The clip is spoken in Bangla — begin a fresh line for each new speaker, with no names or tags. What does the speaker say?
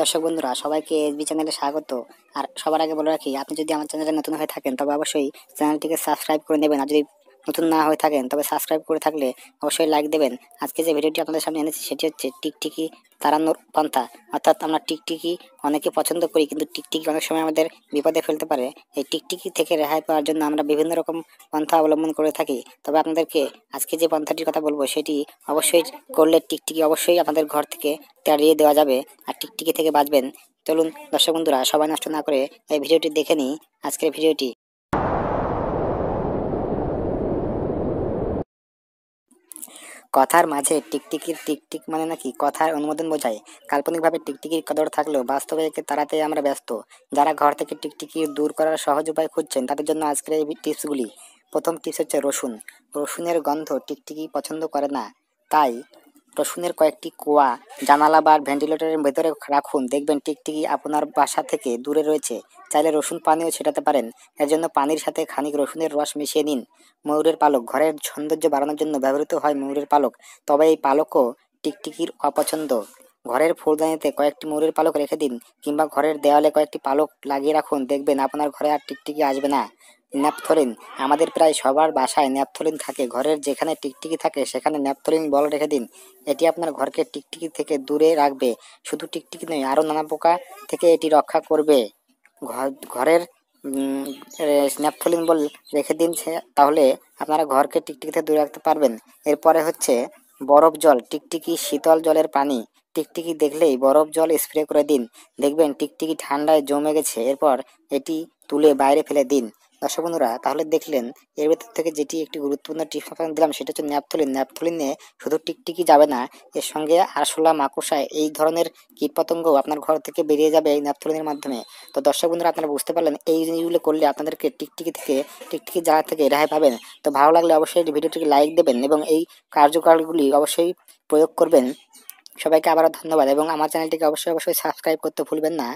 দর্শক বন্ধুরা সবাইকে এসবি চ্যানেলে স্বাগত আর সবার আগে বলে রাখি আপনি যদি আমার চ্যানেলে নতুন হয়ে থাকেন তবে অবশ্যই চ্যানেলটিকে সাবস্ক্রাইব করে নেবেন আর যদি নতুন না হয়ে থাকেন তবে সাবস্ক্রাইব করে থাকলে অবশ্যই লাইক দেবেন আজকে যে ভিডিওটি আপনাদের সামনে এনেছি সেটি হচ্ছে টিকটিকি তাড়ানোর পন্থা অর্থাৎ আমরা টিকটিকি অনেকে পছন্দ করি কিন্তু টিকটিকি অনেক সময় আমাদের বিপদে ফেলতে পারে এই টিকটিকি থেকে রেহাই পাওয়ার জন্য আমরা বিভিন্ন রকম পন্থা অবলম্বন করে থাকি তবে আপনাদেরকে আজকে যে পন্থাটির কথা বলবো সেটি অবশ্যই করলে টিকটিকি অবশ্যই আপনাদের ঘর থেকে তাড়িয়ে দেওয়া যাবে আর টিকটিকি থেকে বাঁচবেন চলুন দর্শক বন্ধুরা সবাই নষ্ট না করে এই ভিডিওটি দেখে নিই আজকের ভিডিওটি কথার মাঝে টিকটিকির টিকটিক মানে নাকি কথার অনুমোদন বোঝায় কাল্পনিকভাবে টিকটিকির কদর থাকলেও বাস্তবে একে তাড়াতে আমরা ব্যস্ত যারা ঘর থেকে টিকটিকি দূর করার সহজ উপায় খুঁজছেন তাদের জন্য আজকের এই টিপসগুলি প্রথম টিপস হচ্ছে রসুন রসুনের গন্ধ টিকটিকি পছন্দ করে না তাই রসুনের কয়েকটি কোয়া জানালা বা ভেন্টিলেটরের ভেতরে রাখুন দেখবেন টিকটিকি আপনার বাসা থেকে দূরে রয়েছে চাইলে রসুন পানিও ছেটাতে পারেন এর জন্য পানির সাথে খানিক রসুনের রস মিশিয়ে নিন ময়ূরের পালক ঘরের সৌন্দর্য বাড়ানোর জন্য ব্যবহৃত হয় ময়ূরের পালক তবে এই পালকও টিকটিকির অপছন্দ ঘরের ফুলদানিতে কয়েকটি ময়ূরের পালক রেখে দিন কিংবা ঘরের দেওয়ালে কয়েকটি পালক লাগিয়ে রাখুন দেখবেন আপনার ঘরে আর টিকটিকি আসবে না ন্যাপথলিন আমাদের প্রায় সবার বাসায় ন্যাপথলিন থাকে ঘরের যেখানে টিকটিকি থাকে সেখানে ন্যাপথলিন বল রেখে দিন এটি আপনার ঘরকে টিকটিকি থেকে দূরে রাখবে শুধু টিকটিকি নয় আরও নানা পোকা থেকে এটি রক্ষা করবে ঘরের স্ন্যাপথলিন বল রেখে দিন তাহলে আপনারা ঘরকে টিকটিকিতে দূরে রাখতে পারবেন এরপরে হচ্ছে বরফ জল টিকটিকি শীতল জলের পানি টিকটিকি দেখলেই বরফ জল স্প্রে করে দিন দেখবেন টিকটিকি ঠান্ডায় জমে গেছে এরপর এটি তুলে বাইরে ফেলে দিন দর্শক বন্ধুরা তাহলে দেখলেন এর ভেতর থেকে যেটি একটি গুরুত্বপূর্ণ টিপস আপনাকে দিলাম সেটা হচ্ছে ন্যাপথলিন ন্যাপথলিনে শুধু টিকটিকি যাবে না এর সঙ্গে আরশোলা মাকুসায় এই ধরনের কীটপতঙ্গ আপনার ঘর থেকে বেরিয়ে যাবে এই ন্যাপথলিনের মাধ্যমে তো দর্শক বন্ধুরা আপনারা বুঝতে পারলেন এই জিনিসগুলো করলে আপনাদেরকে টিকটিকি থেকে টিকটিকি জ্বালা থেকে রেহাই পাবেন তো ভালো লাগলে অবশ্যই ভিডিওটিকে লাইক দেবেন এবং এই কার্যকরগুলি অবশ্যই প্রয়োগ করবেন সবাইকে আবারও ধন্যবাদ এবং আমার চ্যানেলটিকে অবশ্যই অবশ্যই সাবস্ক্রাইব করতে ভুলবেন না